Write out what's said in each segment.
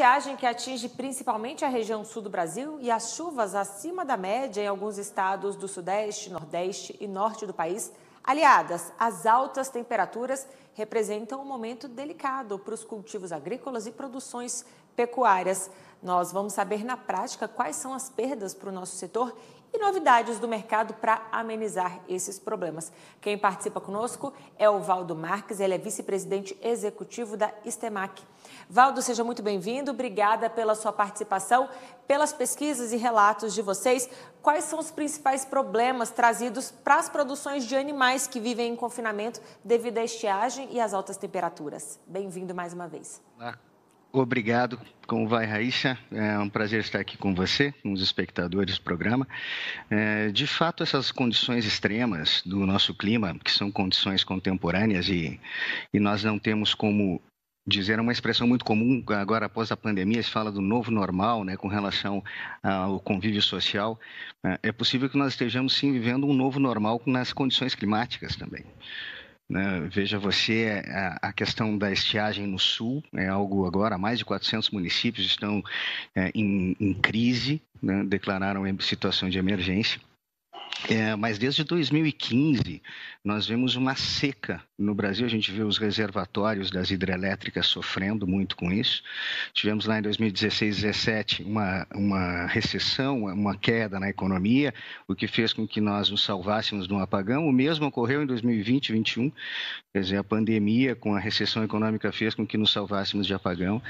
Estiagem que atinge principalmente a região sul do Brasil e as chuvas acima da média em alguns estados do Sudeste, Nordeste e Norte do país, aliadas às altas temperaturas, representam um momento delicado para os cultivos agrícolas e produções pecuárias. Nós vamos saber na prática quais são as perdas para o nosso setor e novidades do mercado para amenizar esses problemas. Quem participa conosco é o Valdo Marques, ele é vice-presidente executivo da Istemac. Valdo, seja muito bem-vindo, obrigada pela sua participação, pelas pesquisas e relatos de vocês. Quais são os principais problemas trazidos para as produções de animais que vivem em confinamento devido à estiagem e às altas temperaturas? Bem-vindo mais uma vez. Obrigado. Como vai, Raíssa? É um prazer estar aqui com você, com os espectadores do programa. É, de fato, essas condições extremas do nosso clima, que são condições contemporâneas e, e nós não temos como dizer é uma expressão muito comum agora após a pandemia se fala do novo normal né com relação ao convívio social é, é possível que nós estejamos sim vivendo um novo normal nas condições climáticas também né? Veja você, é, a, questão da estiagem no sul é algo agora, mais de 400 municípios estão é, em, em, crise, né? declararam situação de emergência. É, mas desde 2015 nós vemos uma seca no Brasil. A gente vê os reservatórios das hidrelétricas sofrendo muito com isso. Tivemos lá em 2016, 2017 uma, uma recessão, uma queda na economia, o que fez com que nós nos salvássemos de um apagão. O mesmo ocorreu em 2020, 2021. Quer dizer, a pandemia com a recessão econômica fez com que nos salvássemos de apagão.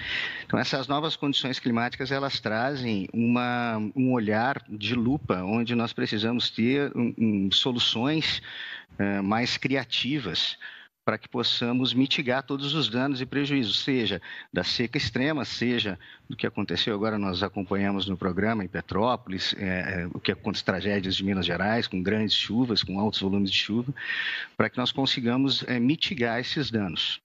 Então essas novas condições climáticas elas trazem uma, um olhar de lupa onde nós precisamos ter um, um, soluções é, mais criativas para que possamos mitigar todos os danos e prejuízos, seja da seca extrema, seja do que aconteceu agora, nós acompanhamos no programa em Petrópolis, é, é o que acontece tragédias de Minas Gerais, com grandes chuvas, com altos volumes de chuva, para que nós consigamos é, mitigar esses danos.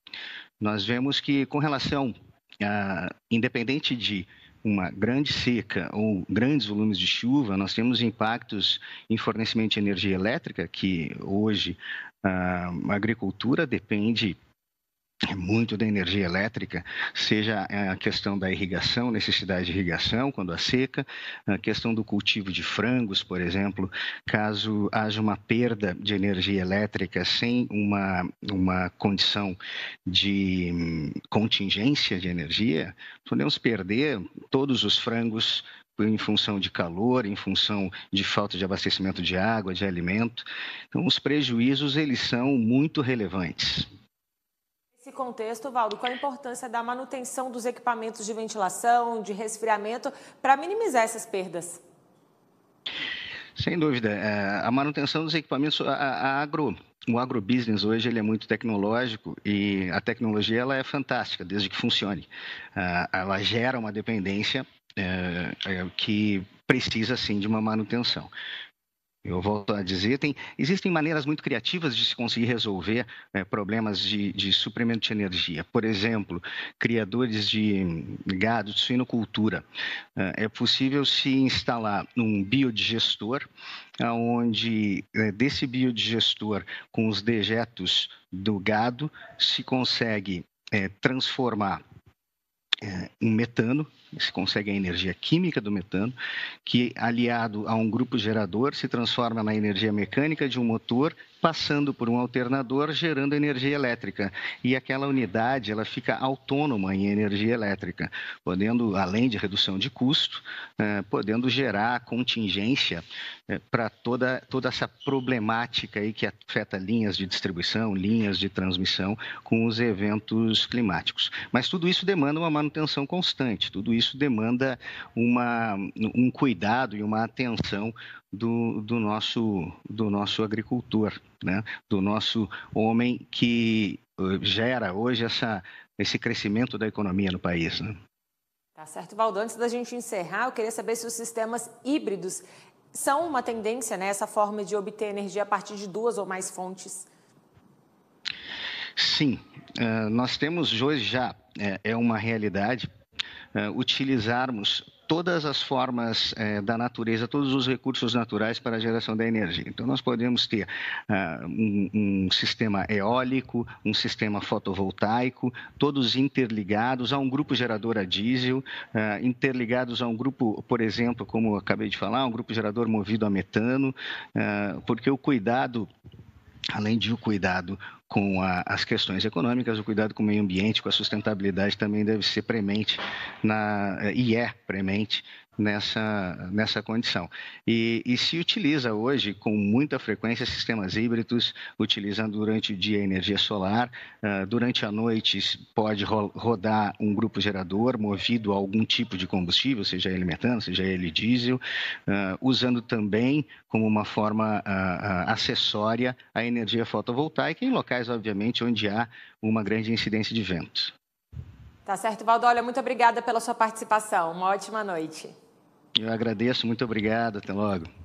Nós vemos que, com relação, a, independente de uma grande seca ou grandes volumes de chuva, nós temos impactos em fornecimento de energia elétrica, que hoje ah, a agricultura depende é muito da energia elétrica, seja a questão da irrigação, necessidade de irrigação quando há seca, a questão do cultivo de frangos, por exemplo, caso haja uma perda de energia elétrica sem uma, uma condição de hum, contingência de energia, podemos perder todos os frangos em função de calor, em função de falta de abastecimento de água, de alimento. Então, os prejuízos eles são muito relevantes. Nesse contexto, Valdo, qual a importância da manutenção dos equipamentos de ventilação, de resfriamento, para minimizar essas perdas? Sem dúvida, é, a manutenção dos equipamentos, a, a agro, o agrobusiness hoje ele é muito tecnológico e a tecnologia ela é fantástica desde que funcione. É, ela gera uma dependência é, que precisa sim de uma manutenção. Eu volto a dizer, tem, existem maneiras muito criativas de se conseguir resolver né, problemas de, de, suprimento de energia. Por exemplo, criadores de gado, de suinocultura. Eh, é possível se instalar um biodigestor, onde eh, desse biodigestor, com os dejetos do gado, se consegue é, transformar é, em metano, se consegue a energia química do metano, que aliado a um grupo gerador se transforma na energia mecânica de um motor, passando por um alternador, gerando energia elétrica. E aquela unidade ela fica autônoma em energia elétrica, podendo, além de redução de custo, é, podendo gerar contingência é, para toda, toda essa problemática aí que afeta linhas de distribuição, linhas de transmissão com os eventos climáticos. Mas tudo isso demanda uma manutenção manutenção constante. Tudo isso demanda uma, um cuidado e uma atenção do, do, nosso, do nosso agricultor, né? do nosso homem que eh, gera hoje essa, esse crescimento da economia no país. Né? Tá certo, Valdo. Antes da gente encerrar, eu queria saber se os sistemas híbridos são uma tendência, né? essa forma de obter energia a partir de duas ou mais fontes. Sim, eh, nós temos hoje já é, é, uma realidade, é, utilizarmos todas as formas é, da natureza, todos os recursos naturais para a geração da energia. Então, nós podemos ter um, sistema eólico, um sistema fotovoltaico, todos interligados a um grupo gerador a diesel, interligados a um grupo, por exemplo, como acabei de falar, um grupo gerador movido a metano, porque o cuidado além de o um cuidado com a, as questões econômicas, o cuidado com o meio ambiente, com a sustentabilidade também deve ser premente na, e é premente nessa, nessa condição. E, e, se utiliza hoje, com muita frequência, sistemas híbridos, utilizando durante o dia energia solar, ah, durante a noite pode rodar um grupo gerador movido a algum tipo de combustível, seja ele metano, seja ele diesel, ah, usando também como uma forma ah, acessória a energia fotovoltaica em locais locais, obviamente, onde há uma grande incidência de ventos. Tá certo, Valdo. Olha, muito obrigada pela sua participação. Uma ótima noite. Eu agradeço, muito obrigado. Até logo.